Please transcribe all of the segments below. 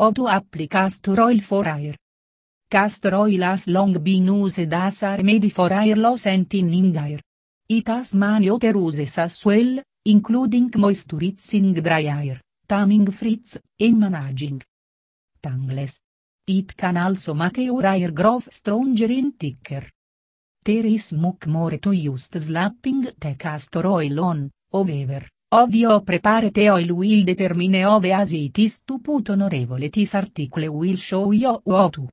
o tu appli castor oil for air. Castor oil has long been used as a remedy for air loss and thinning air. It has many other uses as well, including moisturizing dry air, tamming fritz, and managing tangles. It can also make your air grow stronger and thicker. There is much more to use slapping the castor oil on, however. Ovvio prepare te o il will determine ove asitis tu put onorevole tis article will show io o tu.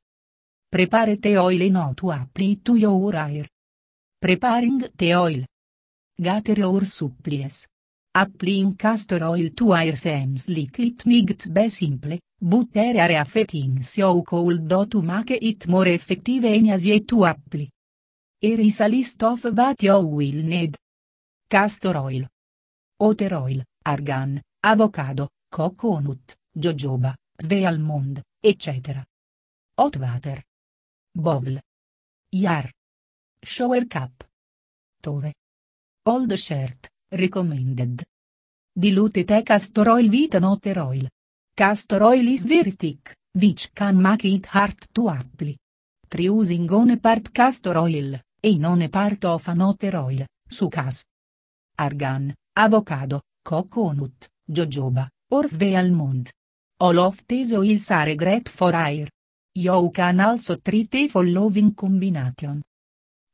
Prepare te oil e no tu appli tu your air. Preparing te oil. Gather your supplies. Appli in castor oil tu air seems like it migts be simple, but there are a fettings you cold do to make it more effective in as ye tu appli. Eris a list of what you will need. Castor oil. Oteroil, argan, avocado, coconut, jojoba, svealmond, etc. Hot water. Bowl. Yar. Shower cup. Tove. Old shirt, recommended. Dilute te castor oil vita noter oil. Castor oil is vertic, which can make it hard to apply. Try using one part castor oil, e non part of an otter oil, sucas. Argan, avocado, coconut, jojoba, orsve almond. All of these oils are great for air. You can also treat the following combination.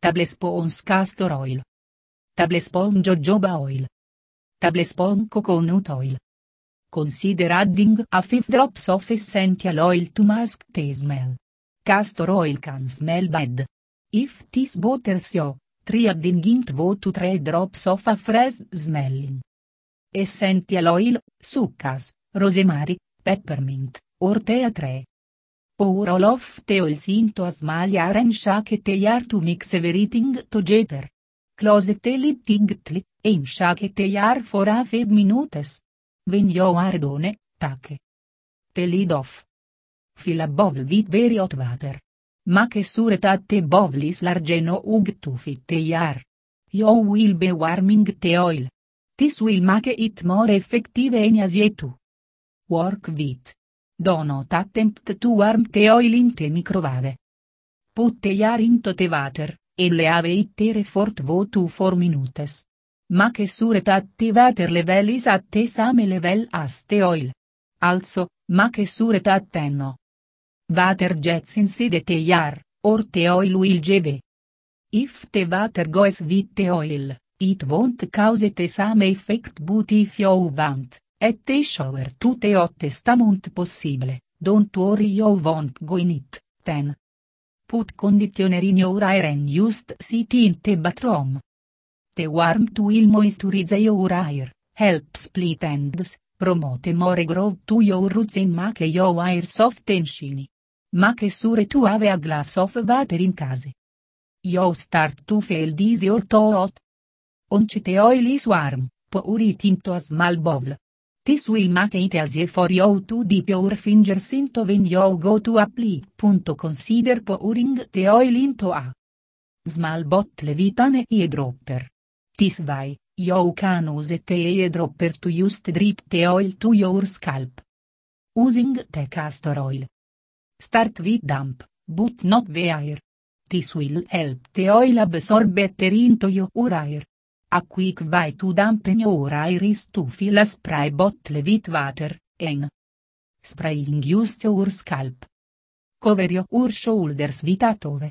Tablespoons castor oil. Tablespoon jojoba oil. Tablespoon coconut oil. Consider adding a 5 drops of essential oil to mask the smell. Castor oil can smell bad. If this bothers you, Triadin gint votu tre drops of a fresh smelling. Essential oil, succas, rosemary, peppermint, ortea 3. Pour all of the oils into a small iron shake they are to mix everything together. Close the lid tightly, and shake they are for a few minutes. When you are done, take. The lid off. Fill a bowl with very hot water ma che sure suretatte bovlis l'argeno ug tufit iar. Io will be warming te oil. Tis will make it more effective in asietu. Work with. Donut attempt to warm the oil in the microwave. Put the iar into the water, and leave it there for 2 4 minutes. Ma che suretatte water level is at the same level as the oil. Also, ma che suretattenno. Vater jets in jetsin sidete jar, te oil will gebe. If te vater goes with te oil, it won't cause the same effect but if you want, et te shower to the hottest stamunt possible, don't worry you won't go in it, 10. Put conditioner in your hair and just sit in the bathroom. The warm will moisturize your hair, help split ends, promote more growth to your roots and make your hair soft and shiny ma che sure tu ave a glass of water in case. Io start to feel this or thought. Oncete oil is warm, pour it into a small bowl. This will make it easy for you to dip your fingers into when you go to apply. consider pouring the oil into a small bottle vitane e dropper. This way, you can use the e dropper to just drip the oil to your scalp. Using the castor oil. Start with dump, but not air. This will help the oil absorb better into your air. A quick way to dump in your air is to fill a spray bottle with water, and spraying use your scalp. Cover your shoulders with a towel.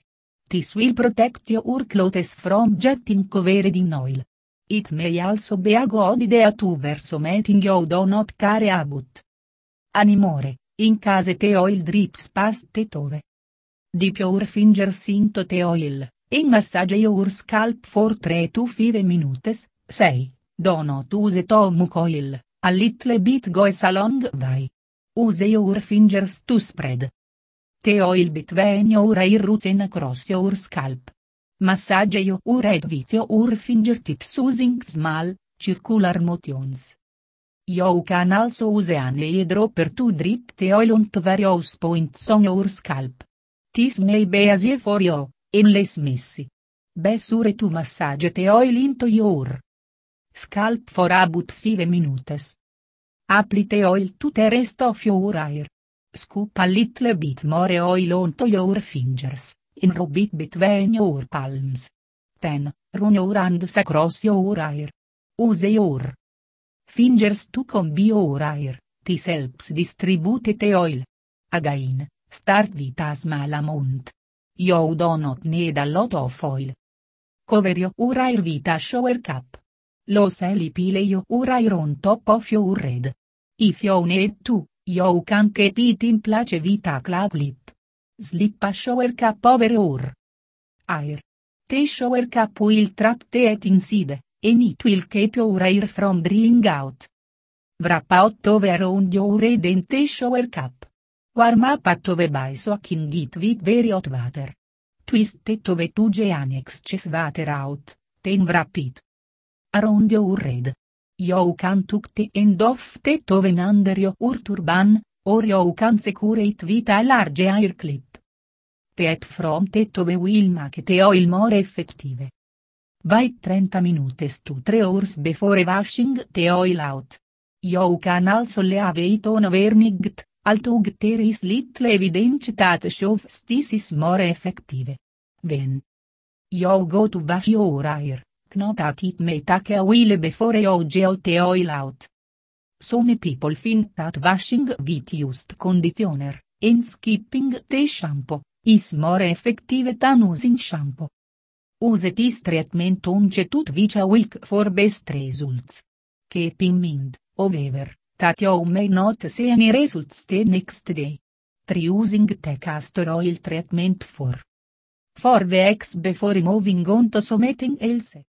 This will protect your clothes from getting covered in oil. It may also be a good idea to verso mating you do not care about. Animore. In case the oil drips past the tove. Di your fingers into the oil, in massage your scalp for 3 to 5 minutes, 6. Donut use to muck oil, a little bit goes a long way. Use your fingers to spread. The oil between your ears and across your scalp. Massage your head with your fingertips using small, circular motions. You can also use an eyedropper to drip the oil onto various points on your scalp. This may be easier for you, and less messy. Be sure to massage the oil into your scalp for about 5 minutes. Apply the oil to the rest of your hair. Scoop a little bit more oil onto your fingers, and rub it between your palms. Then, run your hands across your hair. Use your Fingers tu to combi or helps distribute te oil. Again, start with a small amount. You do not need a lot of oil. Cover your air with shower cap. Lo seli pile your air on top of your red. If you need to, you can keep it in place vita a claw clip. Slip a shower cap over your air. The shower cap will trap the heat inside and it will keep your hair from drilling out. Wrap out over around your head and the shower cap. Warm up at the by soaking it with very hot water. Twist it over to the annex chest water out, then wrap it. Around your head. You can tuck the end of the toven under your turban, or you can secure it with a large hair clip. The head from the tove will make the oil more effective. Wait 30 minutes to 3 hours before washing the oil out. You can also leave it on overnight, although there is little evidence that shows this is more effective. Then. you go to wash your hair, knot that it may take a while before you get the oil out. Some people think that washing with used conditioner, and skipping the shampoo, is more effective than using shampoo. Use this treatment ungetut a week for best results. Keep in mind, however, that you may not see any results the next day. Try using the castor oil treatment for 4 weeks before moving on to something else.